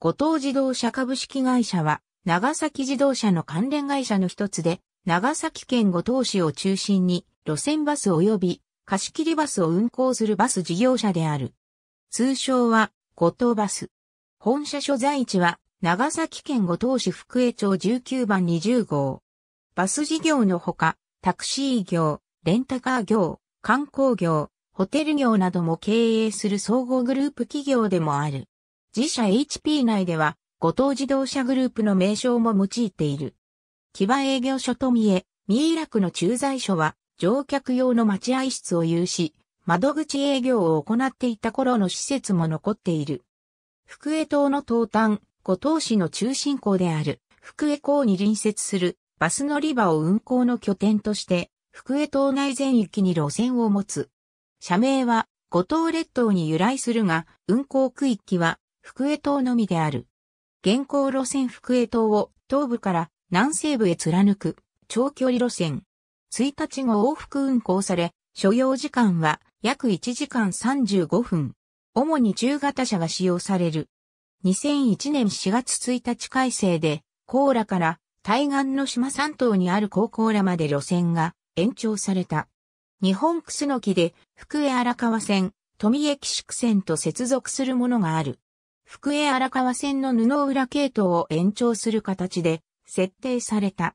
後藤自動車株式会社は、長崎自動車の関連会社の一つで、長崎県五島市を中心に、路線バス及び貸切バスを運行するバス事業者である。通称は、五島バス。本社所在地は、長崎県五島市福江町19番20号。バス事業のほか、タクシー業、レンタカー業、観光業、ホテル業なども経営する総合グループ企業でもある。自社 HP 内では、後藤自動車グループの名称も用いている。木場営業所とえ、ミ三ラクの駐在所は、乗客用の待合室を有し、窓口営業を行っていた頃の施設も残っている。福江島の東端、後藤市の中心港である、福江港に隣接するバス乗り場を運行の拠点として、福江島内全域に路線を持つ。社名は、五島列島に由来するが、運行区域は、福江島のみである。現行路線福江島を東部から南西部へ貫く長距離路線。1日後往復運行され、所要時間は約1時間35分。主に中型車が使用される。2001年4月1日改正で、甲羅から対岸の島三島にある高校らまで路線が延長された。日本クスノキで福江荒川線、富江寄宿線と接続するものがある。福江荒川線の布浦系統を延長する形で設定された。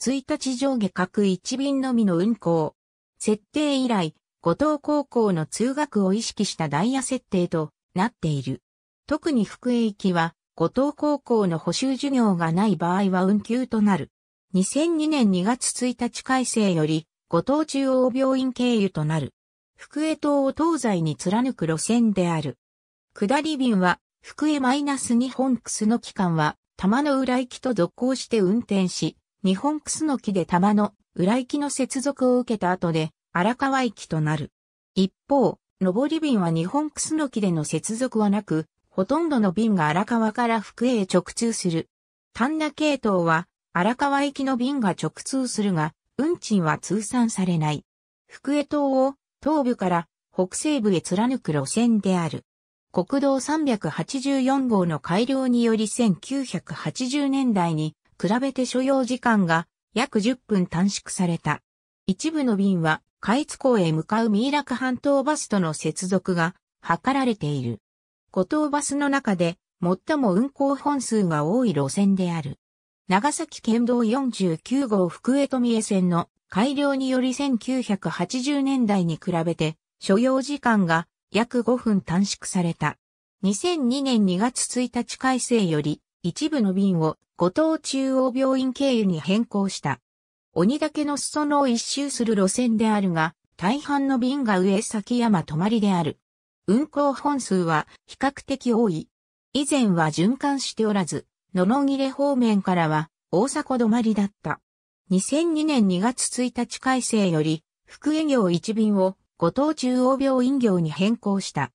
1日上下各1便のみの運行。設定以来、五島高校の通学を意識したダイヤ設定となっている。特に福江行きは、五島高校の補修授業がない場合は運休となる。2002年2月1日改正より、五島中央病院経由となる。福江島を東西に貫く路線である。下り便は福江マイナス日本クスノキ間は、玉の浦行きと続行して運転し、日本クスノキで玉の浦行きの接続を受けた後で、荒川行きとなる。一方、上り便は日本クスノキでの接続はなく、ほとんどの便が荒川から福江へ直通する。丹那系統は、荒川行きの便が直通するが、運賃は通算されない。福江島を東部から北西部へ貫く路線である。国道384号の改良により1980年代に比べて所要時間が約10分短縮された。一部の便は、海津港へ向かうミイラク半島バスとの接続が図られている。五島バスの中で最も運行本数が多い路線である。長崎県道49号福江富江線の改良により1980年代に比べて所要時間が約5分短縮された。2002年2月1日改正より、一部の便を五島中央病院経由に変更した。鬼岳の裾野を一周する路線であるが、大半の便が上崎山泊まりである。運行本数は比較的多い。以前は循環しておらず、野々切方面からは大迫止まりだった。2002年2月1日改正より、福営業一便を五島中央病院業に変更した。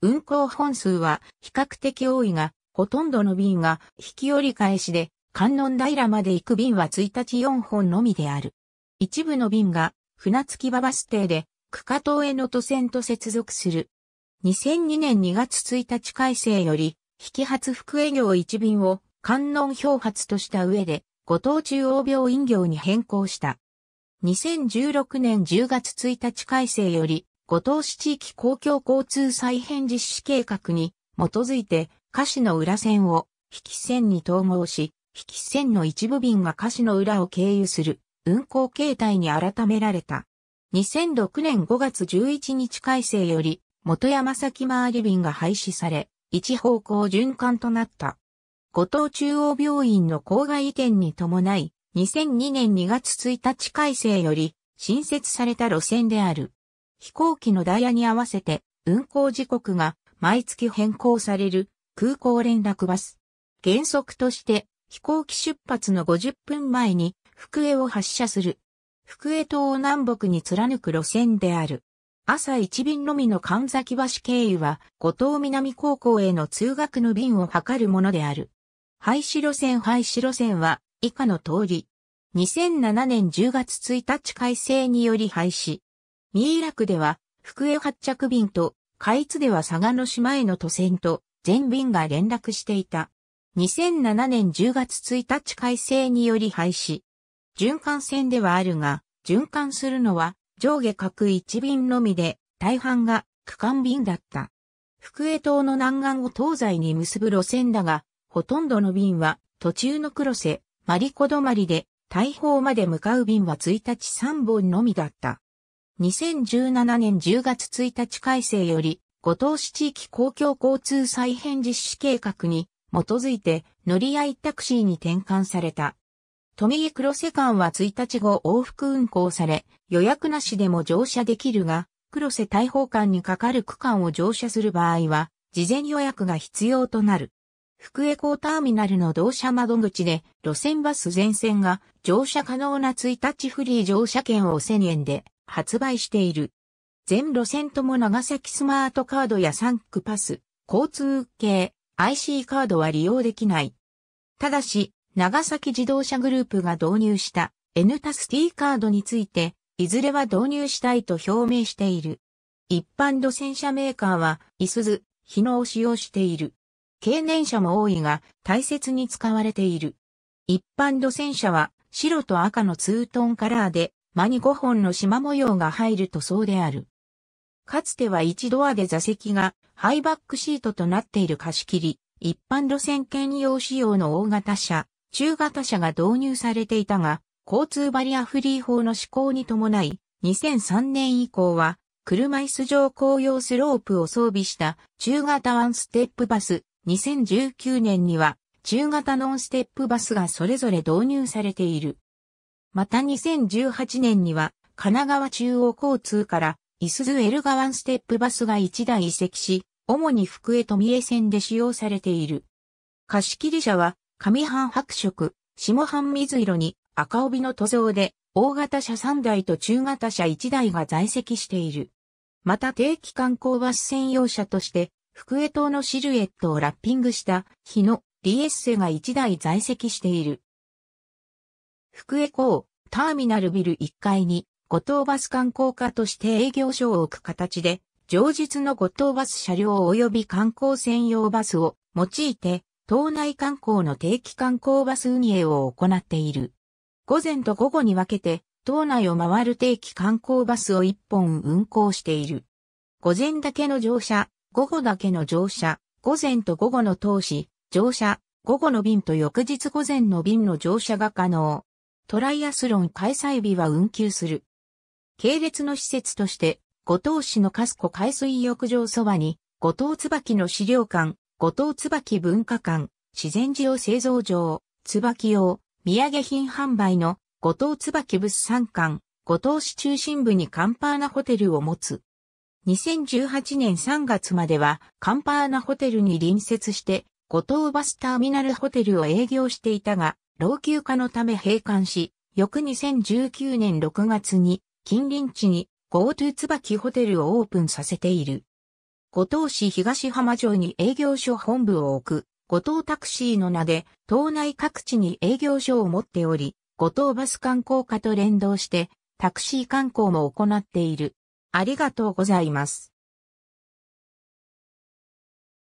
運行本数は比較的多いが、ほとんどの便が引き折り返しで、観音平まで行く便は1日4本のみである。一部の便が船着き場バス停で、区下島への都線と接続する。2002年2月1日改正より、引発副営業1便を観音表発とした上で、五島中央病院業に変更した。2016年10月1日改正より、五島市地域公共交通再編実施計画に基づいて、下市の裏線を、引き線に統合し、引き線の一部便が下市の裏を経由する、運行形態に改められた。2006年5月11日改正より、元山崎回り便が廃止され、一方向循環となった。五島中央病院の郊外移転に伴い、2002年2月1日改正より新設された路線である。飛行機のダイヤに合わせて運行時刻が毎月変更される空港連絡バス。原則として飛行機出発の50分前に福江を発車する。福江島を南北に貫く路線である。朝一便のみの神崎橋経由は、五島南高校への通学の便を図るものである。廃止路線廃止路線は、以下の通り。2007年10月1日改正により廃止。三井楽では、福江発着便と、海津では佐賀の島への渡船と、全便が連絡していた。2007年10月1日改正により廃止。循環線ではあるが、循環するのは上下各1便のみで、大半が区間便だった。福江島の南岸を東西に結ぶ路線だが、ほとんどの便は途中の黒瀬、マリコ止まりで、大砲まで向かう便は1日3本のみだった。2017年10月1日改正より、五島市地域公共交通再編実施計画に基づいて乗り合いタクシーに転換された。富井黒瀬間は1日後往復運行され、予約なしでも乗車できるが、黒瀬大砲間にかかる区間を乗車する場合は、事前予約が必要となる。福江港ターミナルの同社窓口で、路線バス全線が乗車可能な1日フリー乗車券を1000円で発売している。全路線とも長崎スマートカードやサンクパス、交通系、IC カードは利用できない。ただし、長崎自動車グループが導入した N タス T カードについて、いずれは導入したいと表明している。一般路線車メーカーは、いすず、日野を使用している。経年車も多いが、大切に使われている。一般路線車は、白と赤のツートンカラーで、間に5本の縞模様が入る塗装である。かつては1ドアで座席がハイバックシートとなっている貸し切り、一般路線兼用仕様の大型車、中型車が導入されていたが、交通バリアフリー法の施行に伴い、2003年以降は、車椅子上公用スロープを装備した中型ワンステップバス、2019年には中型ノンステップバスがそれぞれ導入されている。また2018年には神奈川中央交通からイスズエルガワンステップバスが1台移籍し、主に福江と三重線で使用されている。貸切車は上半白色、下半水色に赤帯の塗装で大型車3台と中型車1台が在籍している。また定期観光バス専用車として福江島のシルエットをラッピングした日のリエッセが1台在籍している。福江港、ターミナルビル1階に、五島バス観光課として営業所を置く形で、常日の五島バス車両及び観光専用バスを用いて、島内観光の定期観光バス運営を行っている。午前と午後に分けて、島内を回る定期観光バスを1本運行している。午前だけの乗車、午後だけの乗車、午前と午後の通し、乗車、午後の便と翌日午前の便の乗車が可能。トライアスロン開催日は運休する。系列の施設として、五島市のカスコ海水浴場そばに、五島椿の資料館、五島椿文化館、自然事業製造場、椿用、土産品販売の五島椿物産館、五島市中心部にカンパーナホテルを持つ。2018年3月まではカンパーナホテルに隣接して五島バスターミナルホテルを営業していたが、老朽化のため閉館し、翌2019年6月に近隣地に GoTo 椿ホテルをオープンさせている。五島市東浜町に営業所本部を置く、五島タクシーの名で、島内各地に営業所を持っており、五島バス観光課と連動して、タクシー観光も行っている。ありがとうございます。